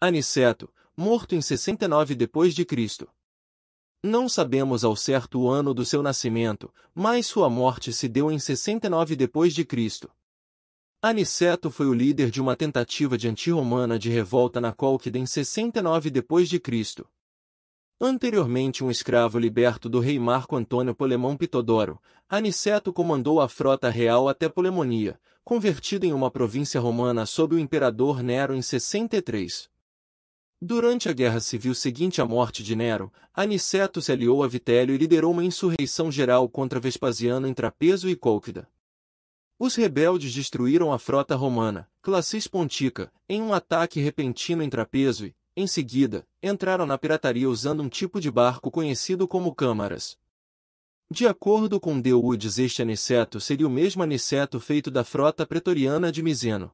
Aniceto, morto em 69 depois de Cristo. Não sabemos ao certo o ano do seu nascimento, mas sua morte se deu em 69 depois de Cristo. Aniceto foi o líder de uma tentativa de antirromana de revolta na Cólquida em 69 depois de Cristo. Anteriormente um escravo liberto do rei Marco Antônio Polemão Pitodoro, Aniceto comandou a frota real até Polemonia, convertida em uma província romana sob o imperador Nero em 63. Durante a Guerra Civil seguinte à morte de Nero, Aniceto se aliou a Vitélio e liderou uma insurreição geral contra Vespasiano em Trapezo e Cólquida. Os rebeldes destruíram a frota romana, Classis Pontica, em um ataque repentino em Trapezo e, em seguida, entraram na pirataria usando um tipo de barco conhecido como câmaras. De acordo com Deudes, este Aniceto seria o mesmo Aniceto feito da frota pretoriana de Miseno.